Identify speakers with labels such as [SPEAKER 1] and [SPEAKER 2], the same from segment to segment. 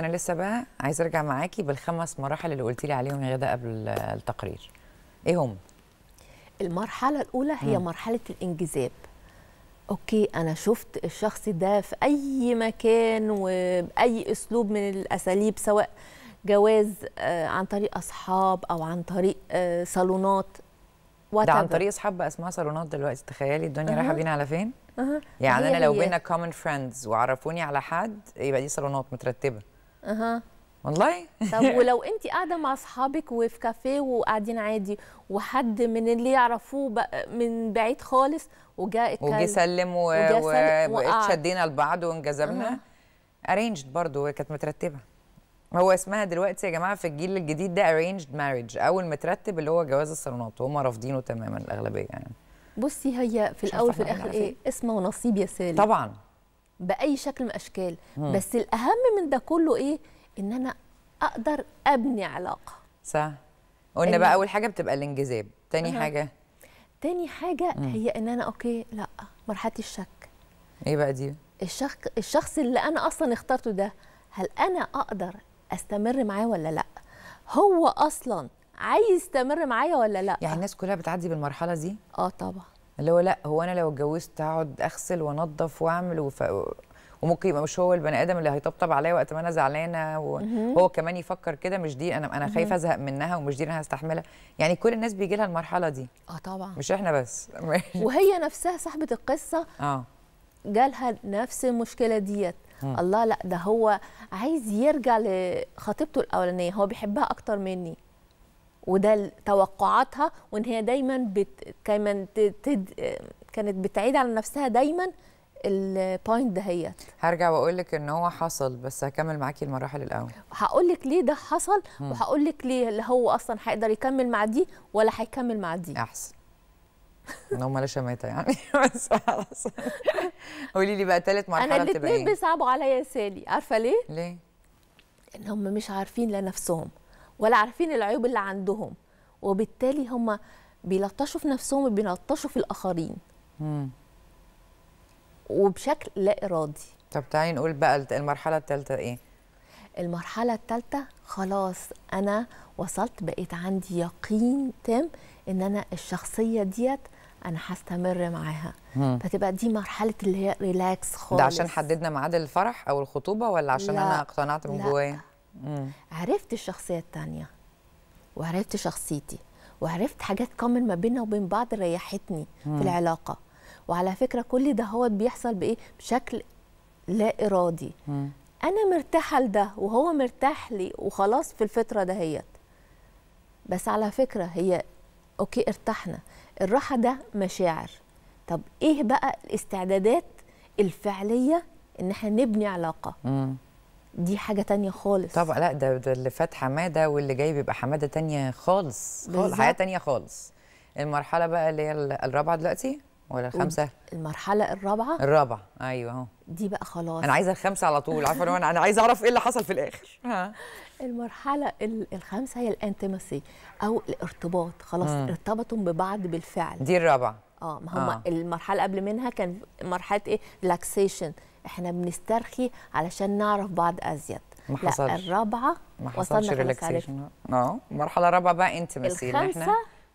[SPEAKER 1] انا لسه بقى عايز ارجع معاكي بالخمس مراحل اللي قلتي لي عليهم يا غدا قبل التقرير ايه هم المرحله الاولى هي م. مرحله الانجذاب
[SPEAKER 2] اوكي انا شفت الشخص ده في اي مكان وباي اسلوب من الاساليب سواء جواز آه، عن طريق اصحاب او عن طريق آه،
[SPEAKER 1] صالونات ده عن طريق اصحاب بقى اسمها صالونات دلوقتي تخيلي الدنيا أه. رايحه بينا على فين أه.
[SPEAKER 2] يعني انا لو بينا
[SPEAKER 1] كومن فريندز وعرفوني على حد يبقى دي صالونات مترتبه اها والله طب ولو
[SPEAKER 2] انت قاعده مع اصحابك وفي كافيه وقاعدين عادي وحد من اللي يعرفوه من بعيد خالص وجاء وجي سلم واتشدينا
[SPEAKER 1] و... لبعض وانجذبنا ارينجد برضه كانت مترتبه هو اسمها دلوقتي يا جماعه في الجيل الجديد ده ارينجد ماريج او المترتب اللي هو جواز الصالونات وهم رافضينه تماما الاغلبيه يعني
[SPEAKER 2] بصي هي في الاول في الاخر ايه اسمه ونصيب يا سالم طبعا باي شكل من الاشكال بس الاهم من ده كله ايه ان انا اقدر ابني علاقه
[SPEAKER 1] صح قلنا بقى اول حاجه بتبقى الانجذاب تاني أه. حاجه
[SPEAKER 2] تاني حاجه مم. هي ان انا اوكي لا مرحله الشك ايه بقى دي الشخص الشخص اللي انا اصلا اخترته ده هل انا اقدر استمر معاه ولا لا هو اصلا عايز يستمر معايا
[SPEAKER 1] ولا لا يعني الناس كلها بتعدي بالمرحله دي اه طبعا اللي هو لا هو انا لو اتجوزت هقعد اغسل وانظف واعمل وف... وممكن يبقى مش هو البني ادم اللي هيطبطب عليا وقت ما انا زعلانه وهو كمان يفكر كده مش دي انا انا خايفه ازهق منها ومش دي انا هستحملها يعني كل الناس بيجي لها المرحله دي اه طبعا مش احنا بس وهي
[SPEAKER 2] نفسها صاحبه القصه اه جالها نفس المشكله ديت الله لا ده هو عايز يرجع لخطيبته الاولانيه هو بيحبها اكتر مني وده توقعاتها وان هي دايما بت... كمان تد... كانت بتعيد على نفسها دايما البوينت دهيت
[SPEAKER 1] هرجع واقول لك ان هو حصل بس هكمل معاكي المراحل الاول
[SPEAKER 2] هقول لك ليه ده حصل وهقول لك ليه اللي هو اصلا هيقدر يكمل مع دي ولا هيكمل مع دي
[SPEAKER 1] احسن ان هم لا شماته يعني بس خلاص قولي لي بقى ثالث مرحله تبقى انا الاثنين إيه؟
[SPEAKER 2] بيصعبوا عليا سالي عارفه ليه؟ ليه؟ ان هم مش عارفين لنفسهم ولا عارفين العيوب اللي عندهم وبالتالي هم بيلطشوا في نفسهم وبيلطشوا في الاخرين
[SPEAKER 1] مم. وبشكل لا ارادي طب تعالي نقول بقى المرحله الثالثه ايه
[SPEAKER 2] المرحله الثالثه خلاص انا وصلت بقيت عندي يقين تام ان انا الشخصيه ديت انا هستمر معاها مم. فتبقى دي مرحله اللي هي ريلاكس خالص ده عشان
[SPEAKER 1] حددنا ميعاد الفرح او الخطوبه ولا عشان لا. انا اقتنعت من جوايا
[SPEAKER 2] مم. عرفت الشخصيه الثانيه وعرفت شخصيتي وعرفت حاجات كومن ما بيننا وبين بعض ريحتني مم. في العلاقه وعلى فكره كل ده هو بيحصل بايه بشكل لا ارادي مم. انا مرتاحه لده وهو مرتاح لي وخلاص في الفتره دهيت بس على فكره هي اوكي ارتحنا الراحه ده مشاعر طب ايه بقى الاستعدادات
[SPEAKER 1] الفعليه ان احنا نبني علاقه مم. دي حاجه تانية خالص طبعا لا ده ده اللي فات حماده واللي جاي بيبقى حماده تانية خالص خالص حياه تانية خالص المرحله بقى اللي هي الرابعه دلوقتي ولا الخمسه المرحله الرابعه الرابعه ايوه اهو دي بقى خلاص انا عايزه الخمسه على طول عارفه انا انا عايزه اعرف ايه اللي حصل في الاخر
[SPEAKER 2] المرحله الخامسه هي الانتمسي او الارتباط خلاص م. ارتبطوا ببعض بالفعل دي الرابعه اه ما هم آه. المرحله قبل منها كان مرحله ايه ريلاكسيشن احنا بنسترخي علشان نعرف بعض ازيد ما لا الرابعه ما حصلش ريلاكسيشن
[SPEAKER 1] اه المرحله الرابعه بقى انتمسي الخامسه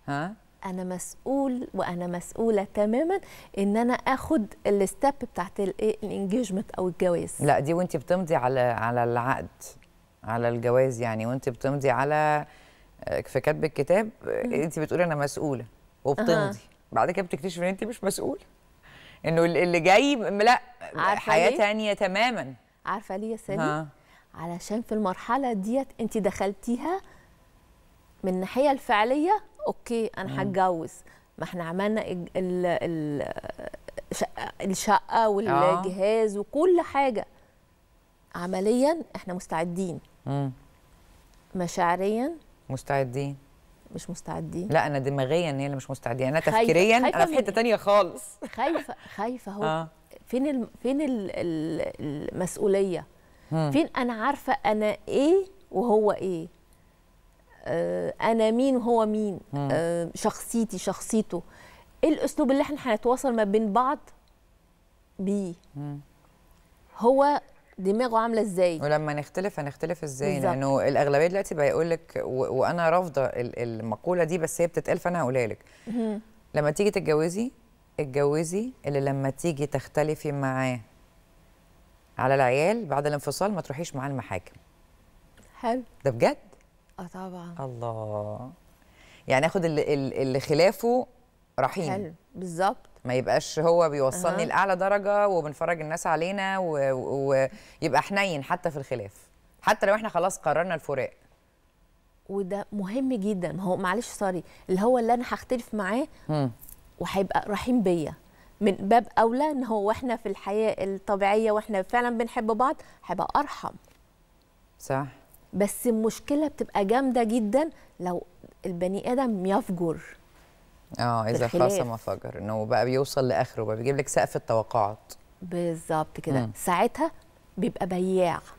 [SPEAKER 1] ها
[SPEAKER 2] انا مسؤول وانا مسؤوله تماما ان انا اخد الستيب بتاعت الايه الانجيجمنت او الجواز لا
[SPEAKER 1] دي وانت بتمضي على على العقد على الجواز يعني وانت بتمضي على آه، في كاتب الكتاب آه، انت بتقولي انا مسؤوله وبتمضي أه. بعد كده بتكتشفي ان انت مش مسؤوله انه اللي جاي لا حياه ثانيه تماما عارفه ليه يا سالي علشان
[SPEAKER 2] في المرحله ديت انت دخلتيها من الناحيه الفعليه اوكي انا هتجوز ما احنا عملنا ال ال الشقه آه. والجهاز وكل حاجه عمليا احنا مستعدين مم. مشاعريا
[SPEAKER 1] مستعدين مش مستعدين لا انا دماغيا هي اللي مش مستعدين انا تفكيريا انا في حته ثانيه خالص
[SPEAKER 2] خايفه خايفه اهو آه. فين الـ
[SPEAKER 1] فين الـ المسؤوليه هم. فين انا عارفه
[SPEAKER 2] انا ايه وهو ايه آه، انا مين وهو مين آه شخصيتي شخصيته ايه الاسلوب اللي احنا هنتواصل ما بين بعض
[SPEAKER 1] بيه هو دماغه عامله ازاي ولما نختلف هنختلف ازاي لانه الاغلبيه دلوقتي بقى يقول لك وانا رافضه المقوله دي بس هي بتتقال فانا هقولها لك لما تيجي تتجوزي اتجوزي اللي لما تيجي تختلفي معاه على العيال بعد الانفصال ما تروحيش معاه المحاكم حلو ده بجد اه طبعا الله يعني اخد اللي, اللي خلافه رحيم حلو بالظبط ما يبقاش هو بيوصلني أه. لاعلى درجه وبنفرج الناس علينا ويبقى حنين حتى في الخلاف حتى لو احنا خلاص قررنا الفراق
[SPEAKER 2] وده مهم جدا ما هو معلش سوري اللي هو اللي انا هختلف معاه وهيبقى رحيم بيا من باب اولى ان هو واحنا في الحياه الطبيعيه واحنا فعلا بنحب بعض هيبقى ارحم صح بس المشكله بتبقى جامده جدا لو البني ادم يفجر
[SPEAKER 1] اه اذا خاصم فجر انه بقى بيوصل لاخره بقى بيجيب لك سقف التوقعات
[SPEAKER 2] بالظبط كده ساعتها بيبقى بياع